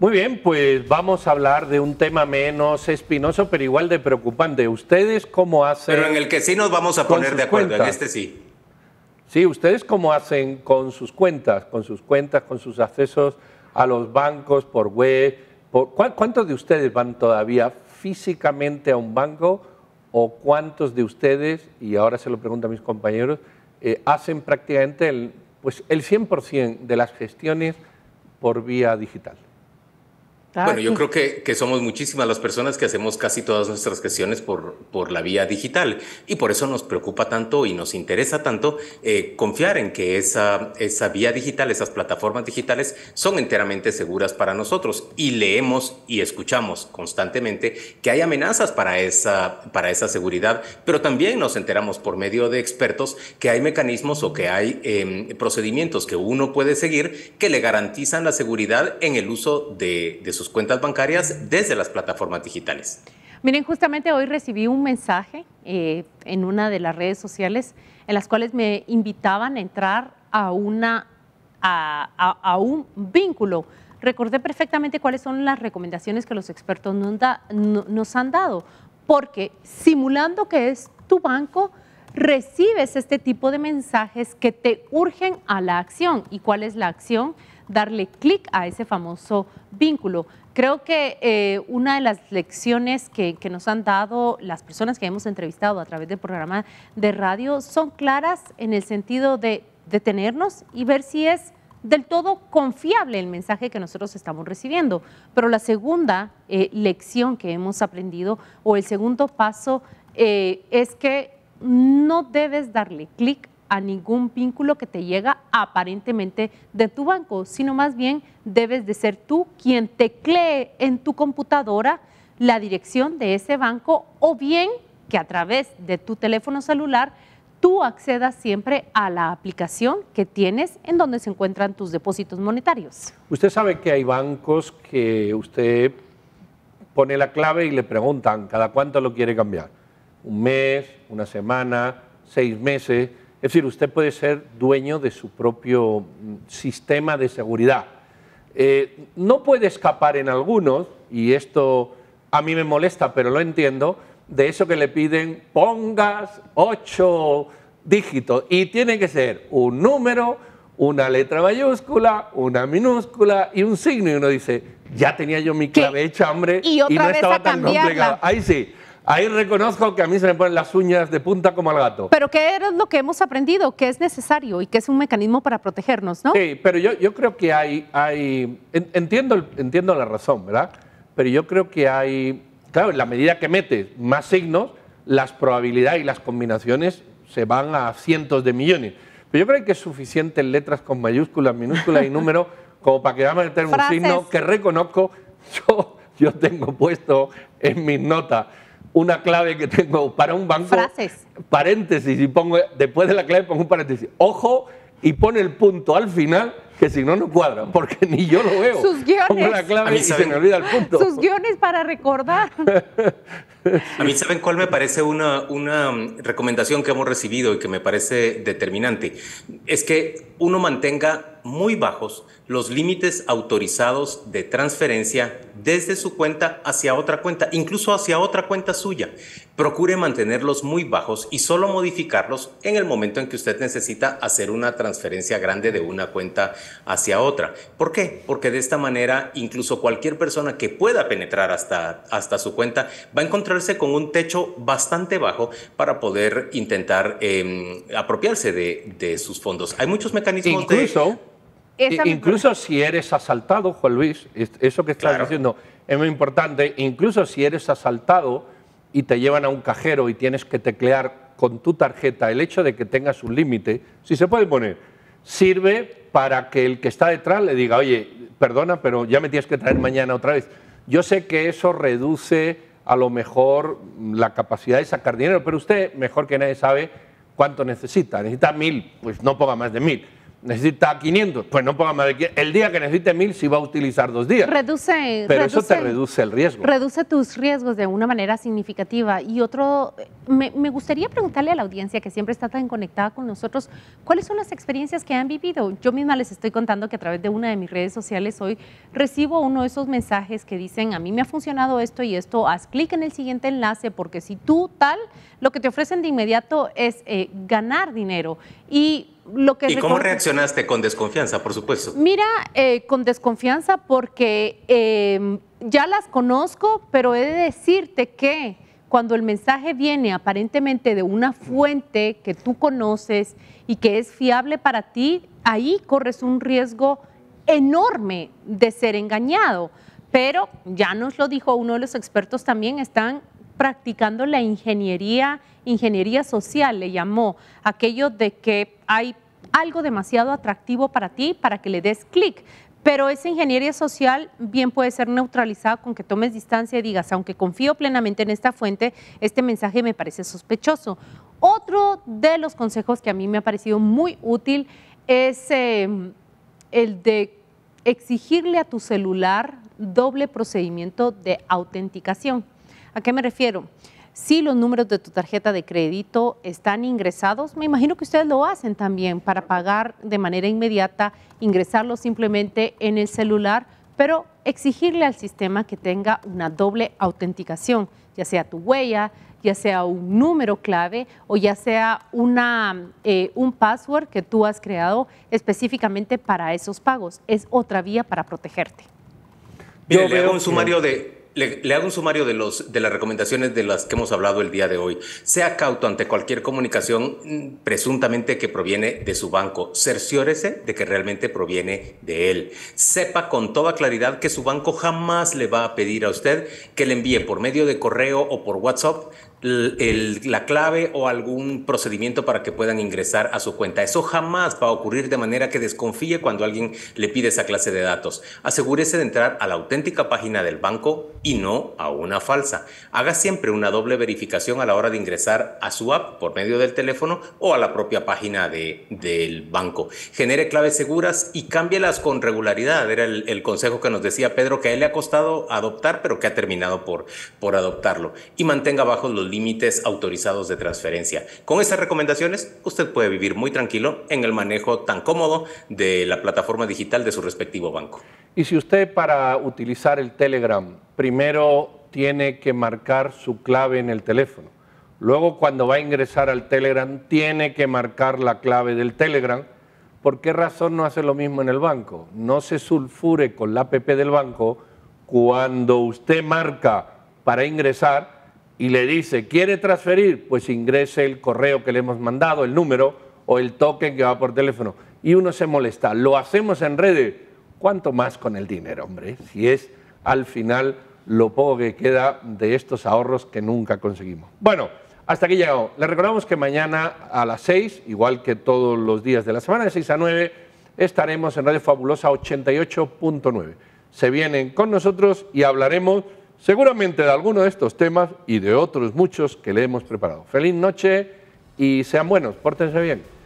Muy bien, pues vamos a hablar de un tema menos espinoso, pero igual de preocupante. ¿Ustedes cómo hacen? Pero en el que sí nos vamos a poner de acuerdo, en este sí. Sí, ¿ustedes cómo hacen con sus cuentas, con sus cuentas, con sus accesos a los bancos por web? ¿Cuántos de ustedes van todavía físicamente a un banco o cuántos de ustedes, y ahora se lo pregunto a mis compañeros, eh, hacen prácticamente el, pues el 100% de las gestiones por vía digital? bueno, yo creo que, que, somos muchísimas las personas que hacemos casi todas nuestras gestiones por, por la vía digital y por eso nos preocupa tanto y nos interesa tanto eh, confiar en que esa, esa vía digital, esas plataformas digitales son enteramente seguras para nosotros y leemos y escuchamos constantemente que hay amenazas para esa, para esa seguridad, pero también nos enteramos por medio de expertos que hay mecanismos o que hay em, procedimientos que uno puede seguir que le garantizan la seguridad en el uso de, de sus cuentas bancarias desde las plataformas digitales. Miren, justamente hoy recibí un mensaje eh, en una de las redes sociales en las cuales me invitaban a entrar a, una, a, un vínculo. Recordé perfectamente cuáles son las recomendaciones que los expertos nos, nos han dado, porque simulando que es tu banco, recibes este tipo de mensajes que te urgen a la acción. ¿Y cuál es la acción? darle clic a ese famoso vínculo. Creo que eh, una de las lecciones que, nos han dado las personas que hemos entrevistado a través del programa de radio son claras en el sentido de detenernos y ver si es del todo confiable el mensaje que nosotros estamos recibiendo. Pero la segunda eh, lección que hemos aprendido o el segundo paso eh, es que no debes darle clic a ningún vínculo que te llega aparentemente de tu banco, sino más bien debes de ser tú quien teclee en tu computadora la dirección de ese banco o bien que a través de tu teléfono celular tú accedas siempre a la aplicación que tienes en donde se encuentran tus depósitos monetarios. Usted sabe que hay bancos que usted pone la clave y le preguntan cada cuánto lo quiere cambiar. Un mes, una semana, seis meses. Es decir, usted puede ser dueño de su propio mm, sistema de seguridad. Eh, no puede escapar en algunos, y esto a mí me molesta, pero lo entiendo, de eso que le piden pongas ocho dígitos y tiene que ser un número, una letra mayúscula, una minúscula y un signo. Y uno dice, ya tenía yo mi clave hecha, hombre, y, no estaba tan complicado. Ahí sí. Ahí reconozco que a mí se me ponen las uñas de punta como al gato. Pero ¿qué es lo que hemos aprendido? Que es necesario y que es un mecanismo para protegernos, ¿no? Sí, pero yo, yo creo que hay... hay entiendo, entiendo la razón, ¿verdad? Pero yo creo que hay... Claro, en la medida que metes más signos, las probabilidades y las combinaciones se van a cientos de millones. Pero yo creo que es suficiente en letras con mayúsculas, minúsculas y números como para que vamos a meter un signo que reconozco yo, yo tengo puesto en mis notas una clave que tengo para un banco. Frases. Paréntesis, y pongo, después de la clave pongo un paréntesis. Ojo, y pone el punto al final, que si no, no cuadra, porque ni yo lo veo. Sus guiones. Pongo la clave y se me olvida el punto. Sus guiones para recordar. A mí, ¿saben cuál me parece una, una um, recomendación que hemos recibido y que me parece determinante? Es que uno mantenga muy bajos los límites autorizados de transferencia desde su cuenta hacia otra cuenta, incluso hacia otra cuenta suya. Procure mantenerlos muy bajos y solo modificarlos en el momento en que usted necesita hacer una transferencia grande de una cuenta hacia otra. ¿Por qué? Porque de esta manera incluso cualquier persona que pueda penetrar hasta, hasta su cuenta va a encontrarse con un techo bastante bajo para poder intentar em, apropiarse de, sus fondos. Hay muchos mecanismos incluso, de incluso si eres asaltado, Juan Luis, eso que estás diciendo es muy importante, incluso si eres asaltado y te llevan a un cajero y tienes que teclear con tu tarjeta, el hecho de que tengas un límite, si se puede poner, sirve para que el que está detrás le diga, oye, perdona, pero ya me tienes que traer mañana otra vez. Yo sé que eso reduce a lo mejor la capacidad de sacar dinero, pero usted mejor que nadie sabe cuánto necesita. Necesita mil, pues no ponga más de mil necesita 500, pues no ponga más de 500. El día que necesite 1000, sí va a utilizar dos días. Reduce. Pero eso te reduce el riesgo. Reduce tus riesgos de una manera significativa. Y otro, me, gustaría preguntarle a la audiencia que siempre está tan conectada con nosotros, ¿cuáles son las experiencias que han vivido? Yo misma les estoy contando que a través de una de mis redes sociales hoy recibo uno de esos mensajes que dicen, a mí me ha funcionado esto y esto, haz clic en el siguiente enlace, porque si tú tal, lo que te ofrecen de inmediato es eh, ganar dinero. Y ¿Y cómo reaccionaste con desconfianza, por supuesto? Mira, eh, con desconfianza porque em, ya las conozco, pero he de decirte que cuando el mensaje viene aparentemente de una fuente que tú conoces y que es fiable para ti, ahí corres un riesgo enorme de ser engañado. Pero ya nos lo dijo uno de los expertos también, están practicando la ingeniería, ingeniería social, le llamó, aquello de que hay algo demasiado atractivo para ti para que le des clic. Pero esa ingeniería social bien puede ser neutralizada con que tomes distancia y digas, aunque confío plenamente en esta fuente, este mensaje me parece sospechoso. Otro de los consejos que a mí me ha parecido muy útil es em, el de exigirle a tu celular doble procedimiento de autenticación. ¿A qué me refiero? Si los números de tu tarjeta de crédito están ingresados, me imagino que ustedes lo hacen también para pagar de manera inmediata, ingresarlo simplemente en el celular, pero exigirle al sistema que tenga una doble autenticación, ya sea tu huella, ya sea un número clave o ya sea una, eh, un password que tú has creado específicamente para esos pagos. Es otra vía para protegerte. Yo un sumario de le, hago un sumario de, los, de las recomendaciones de las que hemos hablado el día de hoy. Sea cauto ante cualquier comunicación mm, presuntamente que proviene de su banco. Cerciórese de que realmente proviene de él. Sepa con toda claridad que su banco jamás le va a pedir a usted que le envíe por medio de correo o por WhatsApp el, la clave o algún procedimiento para que puedan ingresar a su cuenta. Eso jamás va a ocurrir de manera que desconfíe cuando alguien le pide esa clase de datos. Asegúrese de entrar a la auténtica página del banco y no a una falsa. Haga siempre una doble verificación a la hora de ingresar a su app por medio del teléfono o a la propia página de, del banco. Genere claves seguras y cámbielas con regularidad. Era el, consejo que nos decía Pedro que a él le ha costado adoptar, pero que ha terminado por, por adoptarlo. Y mantenga bajo los límites autorizados de transferencia. Con estas recomendaciones, usted puede vivir muy tranquilo en el manejo tan cómodo de la plataforma digital de su respectivo banco. Y si usted para utilizar el Telegram primero tiene que marcar su clave en el teléfono, luego cuando va a ingresar al Telegram tiene que marcar la clave del Telegram, ¿por qué razón no hace lo mismo en el banco? No se sulfure con la APP del banco cuando usted marca para ingresar y le dice, ¿quiere transferir? Pues ingrese el correo que le hemos mandado, el número o el token que va por teléfono. Y uno se molesta. Lo hacemos en redes. ¿Cuánto más con el dinero, hombre? Si es al final lo poco que queda de estos ahorros que nunca conseguimos. Bueno, hasta aquí llegamos. Les recordamos que mañana a las 6, igual que todos los días de la semana, de 6 a 9, estaremos en Radio Fabulosa 88.9. Se vienen con nosotros y hablaremos seguramente de alguno de estos temas y de otros muchos que le hemos preparado. Feliz noche y sean buenos, pórtense bien.